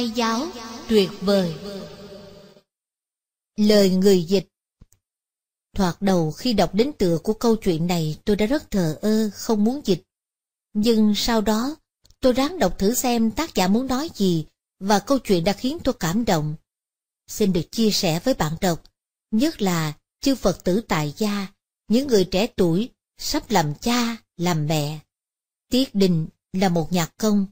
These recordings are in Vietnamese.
khai giáo tuyệt vời lời người dịch thoạt đầu khi đọc đến tựa của câu chuyện này tôi đã rất thờ ơ không muốn dịch nhưng sau đó tôi ráng đọc thử xem tác giả muốn nói gì và câu chuyện đã khiến tôi cảm động xin được chia sẻ với bạn đọc nhất là chư phật tử tại gia những người trẻ tuổi sắp làm cha làm mẹ tiết đình là một nhạc công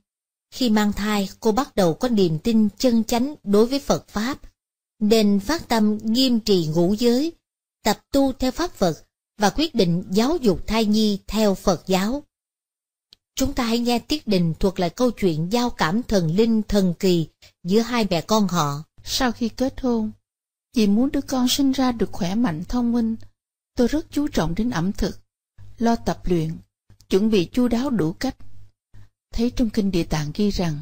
khi mang thai, cô bắt đầu có niềm tin chân chánh đối với Phật Pháp, nên phát tâm nghiêm trì ngũ giới, tập tu theo Pháp Phật và quyết định giáo dục thai nhi theo Phật giáo. Chúng ta hãy nghe Tiết Đình thuộc lại câu chuyện giao cảm thần linh thần kỳ giữa hai mẹ con họ. Sau khi kết hôn, vì muốn đứa con sinh ra được khỏe mạnh thông minh, tôi rất chú trọng đến ẩm thực, lo tập luyện, chuẩn bị chu đáo đủ cách thấy trong kinh địa tạng ghi rằng,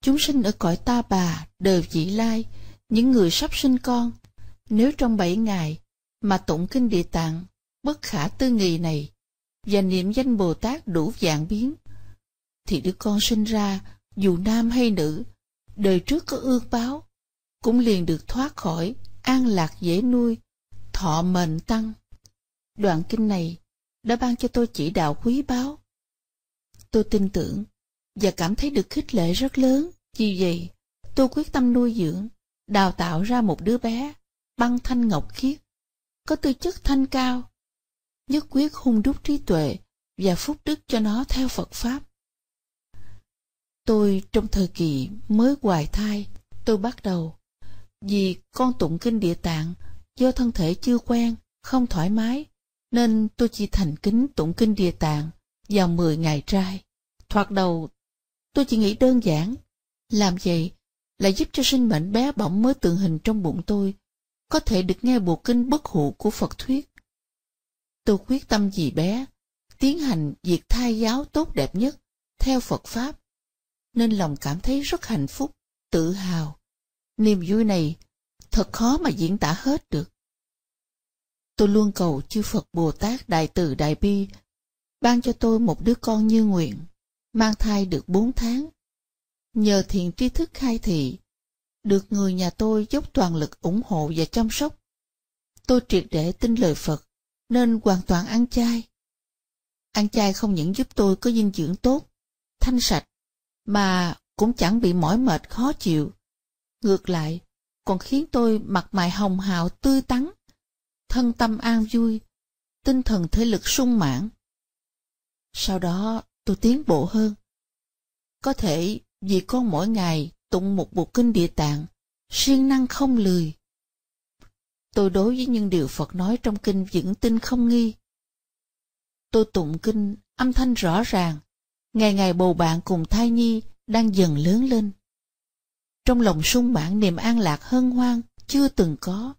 chúng sinh ở cõi ta bà, đời vị lai, những người sắp sinh con, nếu trong bảy ngày mà tụng kinh địa tạng, bất khả tư nghị này, và niệm danh Bồ Tát đủ dạng biến, thì đứa con sinh ra, dù nam hay nữ, đời trước có ương báo, cũng liền được thoát khỏi, an lạc dễ nuôi, thọ mệnh tăng. Đoạn kinh này đã ban cho tôi chỉ đạo quý báo Tôi tin tưởng và cảm thấy được khích lệ rất lớn. Vì vậy, tôi quyết tâm nuôi dưỡng, đào tạo ra một đứa bé, băng thanh ngọc khiết, có tư chất thanh cao, nhất quyết hung đúc trí tuệ và phúc đức cho nó theo Phật Pháp. Tôi trong thời kỳ mới hoài thai, tôi bắt đầu, vì con tụng kinh địa tạng, do thân thể chưa quen, không thoải mái, nên tôi chỉ thành kính tụng kinh địa tạng vào 10 ngày trai, thoạt đầu Tôi chỉ nghĩ đơn giản, làm vậy là giúp cho sinh mệnh bé bỏng mới tượng hình trong bụng tôi, có thể được nghe bộ kinh bất hủ của Phật thuyết. Tôi quyết tâm vì bé, tiến hành việc thai giáo tốt đẹp nhất, theo Phật Pháp, nên lòng cảm thấy rất hạnh phúc, tự hào. Niềm vui này thật khó mà diễn tả hết được. Tôi luôn cầu chư Phật Bồ Tát Đại Từ Đại Bi ban cho tôi một đứa con như nguyện mang thai được bốn tháng. Nhờ thiện tri thức khai thị, được người nhà tôi dốc toàn lực ủng hộ và chăm sóc. Tôi triệt để tin lời Phật, nên hoàn toàn ăn chay. Ăn chay không những giúp tôi có dinh dưỡng tốt, thanh sạch, mà cũng chẳng bị mỏi mệt khó chịu. Ngược lại, còn khiến tôi mặt mày hồng hào tươi tắn, thân tâm an vui, tinh thần thể lực sung mãn. Sau đó tôi tiến bộ hơn. Có thể vì con mỗi ngày tụng một bộ kinh địa tạng, siêng năng không lười. Tôi đối với những điều Phật nói trong kinh vững tin không nghi. Tôi tụng kinh, âm thanh rõ ràng, ngày ngày bầu bạn cùng thai nhi đang dần lớn lên. Trong lòng sung mãn niềm an lạc hân hoan chưa từng có.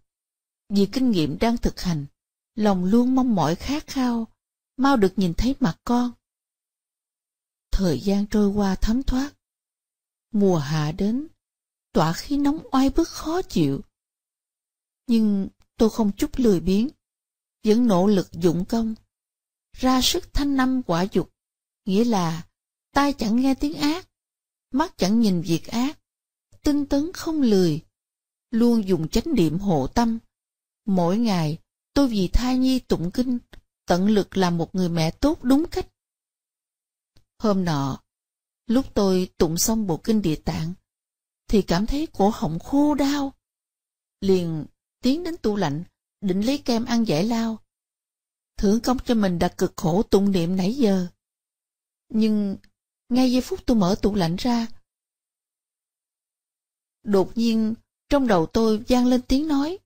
Vì kinh nghiệm đang thực hành, lòng luôn mong mỏi khát khao, mau được nhìn thấy mặt con thời gian trôi qua thấm thoát. Mùa hạ đến, tỏa khí nóng oai bức khó chịu. Nhưng tôi không chút lười biếng, vẫn nỗ lực dụng công, ra sức thanh năm quả dục, nghĩa là tai chẳng nghe tiếng ác, mắt chẳng nhìn việc ác, tinh tấn không lười, luôn dùng chánh niệm hộ tâm. Mỗi ngày, tôi vì thai nhi tụng kinh, tận lực làm một người mẹ tốt đúng cách. Hôm nọ, lúc tôi tụng xong bộ kinh địa tạng, thì cảm thấy cổ họng khô đau. Liền tiến đến tủ lạnh, định lấy kem ăn giải lao. Thưởng công cho mình đã cực khổ tụng niệm nãy giờ. Nhưng ngay giây phút tôi mở tủ lạnh ra, đột nhiên trong đầu tôi vang lên tiếng nói.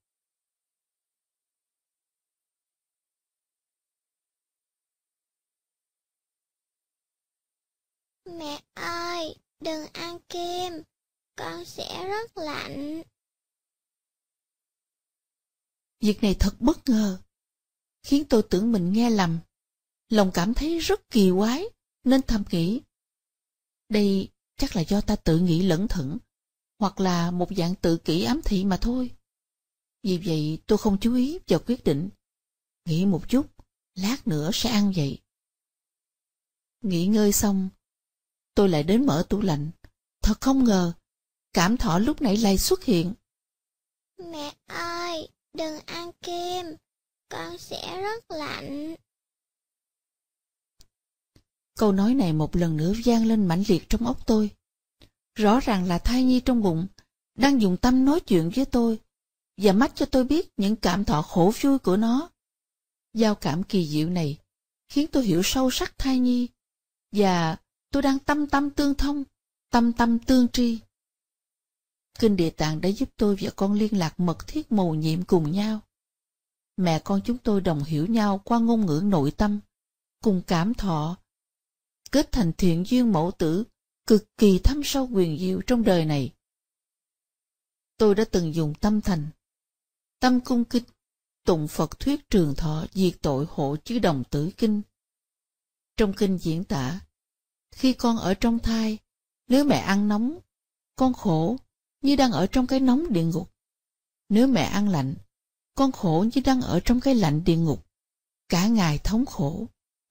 Mẹ ơi, đừng ăn kem, con sẽ rất lạnh. Việc này thật bất ngờ, khiến tôi tưởng mình nghe lầm. Lòng cảm thấy rất kỳ quái, nên thầm nghĩ. Đây chắc là do ta tự nghĩ lẫn thẩn, hoặc là một dạng tự kỷ ám thị mà thôi. Vì vậy tôi không chú ý vào quyết định. Nghĩ một chút, lát nữa sẽ ăn vậy. Nghỉ ngơi xong, tôi lại đến mở tủ lạnh. Thật không ngờ, cảm thọ lúc nãy lại xuất hiện. Mẹ ơi, đừng ăn kem, con sẽ rất lạnh. Câu nói này một lần nữa vang lên mãnh liệt trong óc tôi. Rõ ràng là thai nhi trong bụng, đang dùng tâm nói chuyện với tôi, và mắt cho tôi biết những cảm thọ khổ vui của nó. Giao cảm kỳ diệu này khiến tôi hiểu sâu sắc thai nhi, và tôi đang tâm tâm tương thông, tâm tâm tương tri. Kinh Địa Tạng đã giúp tôi và con liên lạc mật thiết mầu nhiệm cùng nhau. Mẹ con chúng tôi đồng hiểu nhau qua ngôn ngữ nội tâm, cùng cảm thọ, kết thành thiện duyên mẫu tử, cực kỳ thâm sâu quyền diệu trong đời này. Tôi đã từng dùng tâm thành, tâm cung kinh, tụng Phật thuyết trường thọ diệt tội hộ chứ đồng tử kinh. Trong kinh diễn tả, khi con ở trong thai, nếu mẹ ăn nóng, con khổ như đang ở trong cái nóng địa ngục. Nếu mẹ ăn lạnh, con khổ như đang ở trong cái lạnh địa ngục. Cả ngày thống khổ,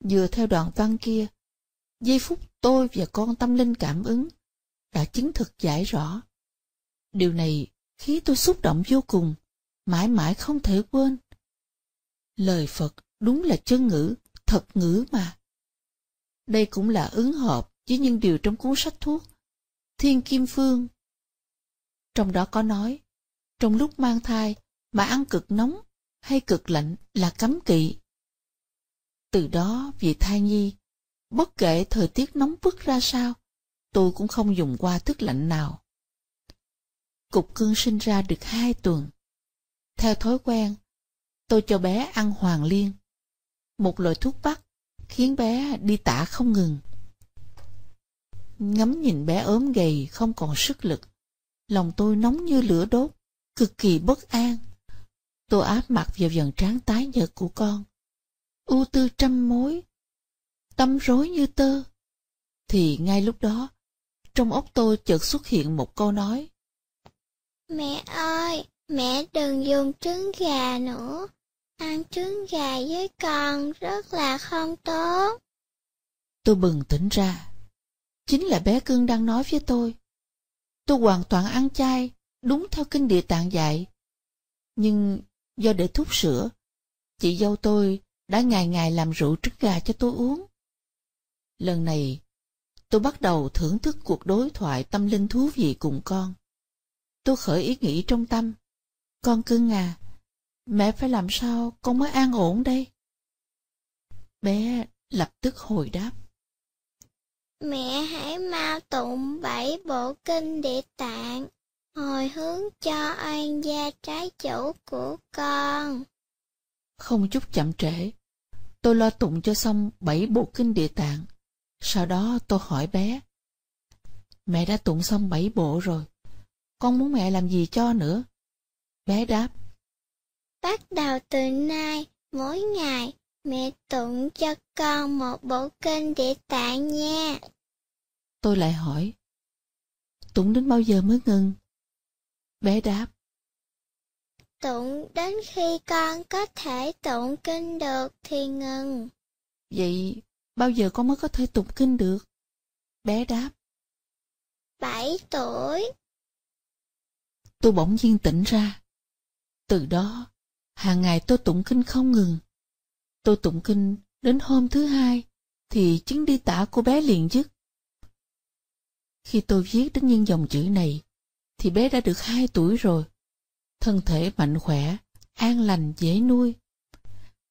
vừa theo đoạn văn kia. Giây phút tôi và con tâm linh cảm ứng đã chứng thực giải rõ. Điều này khiến tôi xúc động vô cùng, mãi mãi không thể quên. Lời Phật đúng là chân ngữ, thật ngữ mà. Đây cũng là ứng hợp với những điều trong cuốn sách thuốc Thiên Kim Phương. Trong đó có nói, trong lúc mang thai mà ăn cực nóng hay cực lạnh là cấm kỵ. Từ đó vì thai nhi, bất kể thời tiết nóng bức ra sao, tôi cũng không dùng qua thức lạnh nào. Cục cưng sinh ra được hai tuần. Theo thói quen, tôi cho bé ăn hoàng liên, một loại thuốc bắc khiến bé đi tả không ngừng. Ngắm nhìn bé ốm gầy không còn sức lực, lòng tôi nóng như lửa đốt, cực kỳ bất an. Tôi áp mặt vào dần tráng tái nhợt của con, ưu tư trăm mối, tâm rối như tơ. Thì ngay lúc đó, trong óc tôi chợt xuất hiện một câu nói. Mẹ ơi, mẹ đừng dùng trứng gà nữa, Ăn trứng gà với con rất là không tốt. Tôi bừng tỉnh ra. Chính là bé cưng đang nói với tôi. Tôi hoàn toàn ăn chay, đúng theo kinh địa tạng dạy. Nhưng do để thuốc sữa, chị dâu tôi đã ngày ngày làm rượu trứng gà cho tôi uống. Lần này, tôi bắt đầu thưởng thức cuộc đối thoại tâm linh thú vị cùng con. Tôi khởi ý nghĩ trong tâm. Con cưng à, Mẹ phải làm sao con mới an ổn đây? Bé lập tức hồi đáp. Mẹ hãy mau tụng bảy bộ kinh địa tạng, hồi hướng cho an gia trái chủ của con. Không chút chậm trễ, tôi lo tụng cho xong bảy bộ kinh địa tạng. Sau đó tôi hỏi bé. Mẹ đã tụng xong bảy bộ rồi, con muốn mẹ làm gì cho nữa? Bé đáp. Bắt đầu từ nay, mỗi ngày, mẹ tụng cho con một bộ kinh địa tạng nha. Tôi lại hỏi, tụng đến bao giờ mới ngừng? Bé đáp, tụng đến khi con có thể tụng kinh được thì ngừng. Vậy bao giờ con mới có thể tụng kinh được? Bé đáp. Bảy tuổi. Tôi bỗng nhiên tỉnh ra. Từ đó, Hàng ngày tôi tụng kinh không ngừng. Tôi tụng kinh đến hôm thứ hai, thì chứng đi tả của bé liền dứt. Khi tôi viết đến những dòng chữ này, thì bé đã được hai tuổi rồi. Thân thể mạnh khỏe, an lành, dễ nuôi.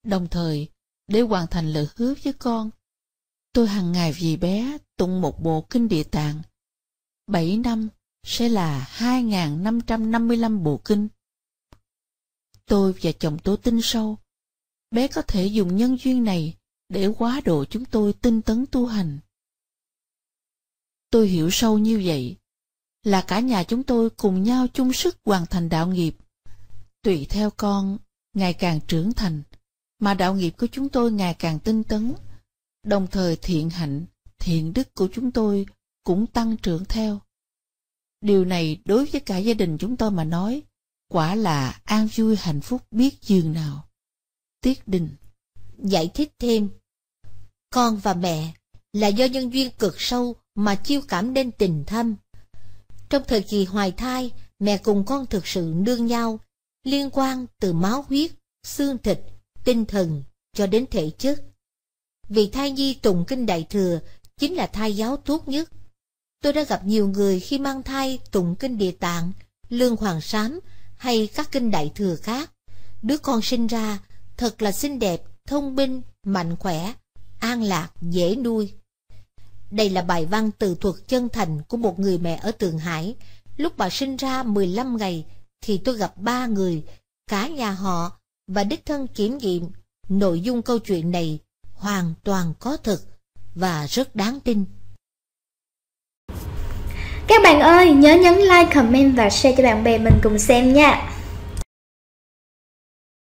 Đồng thời, để hoàn thành lời hứa với con, tôi hàng ngày vì bé tụng một bộ kinh địa tạng. Bảy năm sẽ là 2.555 bộ kinh. Tôi và chồng tôi tin sâu, bé có thể dùng nhân duyên này để quá độ chúng tôi tinh tấn tu hành. Tôi hiểu sâu như vậy, là cả nhà chúng tôi cùng nhau chung sức hoàn thành đạo nghiệp. Tùy theo con, ngày càng trưởng thành, mà đạo nghiệp của chúng tôi ngày càng tinh tấn, đồng thời thiện hạnh, thiện đức của chúng tôi cũng tăng trưởng theo. Điều này đối với cả gia đình chúng tôi mà nói quả là an vui hạnh phúc biết dường nào. Tiết Đình Giải thích thêm Con và mẹ là do nhân duyên cực sâu mà chiêu cảm nên tình thâm. Trong thời kỳ hoài thai, mẹ cùng con thực sự nương nhau, liên quan từ máu huyết, xương thịt, tinh thần cho đến thể chất. Vì thai nhi tụng kinh đại thừa chính là thai giáo tốt nhất. Tôi đã gặp nhiều người khi mang thai tụng kinh địa tạng, lương hoàng sám hay các kinh đại thừa khác. Đứa con sinh ra thật là xinh đẹp, thông minh, mạnh khỏe, an lạc, dễ nuôi. Đây là bài văn từ thuật chân thành của một người mẹ ở Tường Hải. Lúc bà sinh ra mười lăm ngày thì tôi gặp ba người, cả nhà họ và đích thân kiểm nghiệm nội dung câu chuyện này hoàn toàn có thực và rất đáng tin. Các bạn ơi, nhớ nhấn like, comment và share cho bạn bè mình cùng xem nha.